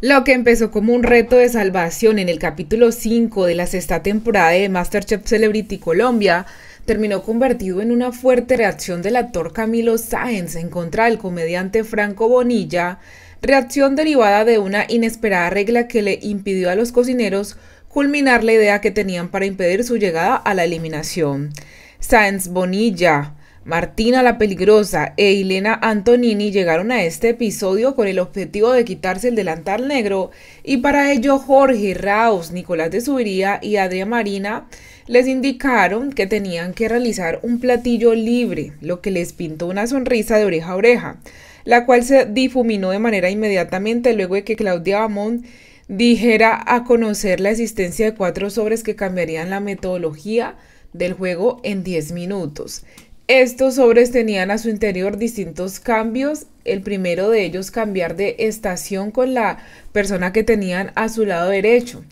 Lo que empezó como un reto de salvación en el capítulo 5 de la sexta temporada de Masterchef Celebrity Colombia terminó convertido en una fuerte reacción del actor Camilo Sáenz en contra del comediante Franco Bonilla, reacción derivada de una inesperada regla que le impidió a los cocineros culminar la idea que tenían para impedir su llegada a la eliminación. Sáenz Bonilla, Martina la Peligrosa e Elena Antonini llegaron a este episodio con el objetivo de quitarse el delantal negro y para ello Jorge Raus, Nicolás de Subiría y Adria Marina les indicaron que tenían que realizar un platillo libre, lo que les pintó una sonrisa de oreja a oreja, la cual se difuminó de manera inmediatamente luego de que Claudia Bamón dijera a conocer la existencia de cuatro sobres que cambiarían la metodología del juego en 10 minutos. Estos sobres tenían a su interior distintos cambios. El primero de ellos cambiar de estación con la persona que tenían a su lado derecho.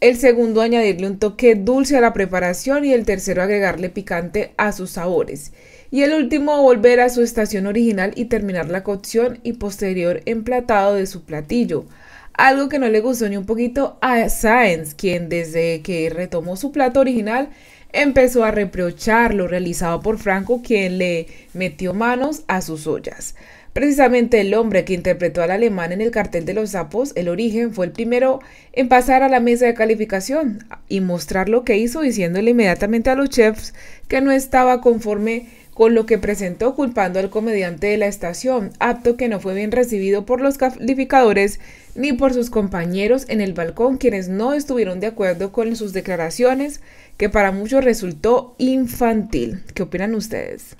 El segundo añadirle un toque dulce a la preparación y el tercero agregarle picante a sus sabores. Y el último volver a su estación original y terminar la cocción y posterior emplatado de su platillo algo que no le gustó ni un poquito a Sainz, quien desde que retomó su plato original empezó a reprochar lo realizado por Franco, quien le metió manos a sus ollas. Precisamente el hombre que interpretó al alemán en el cartel de los sapos, el origen, fue el primero en pasar a la mesa de calificación y mostrar lo que hizo, diciéndole inmediatamente a los chefs que no estaba conforme con lo que presentó culpando al comediante de la estación, apto que no fue bien recibido por los calificadores ni por sus compañeros en el balcón quienes no estuvieron de acuerdo con sus declaraciones, que para muchos resultó infantil. ¿Qué opinan ustedes?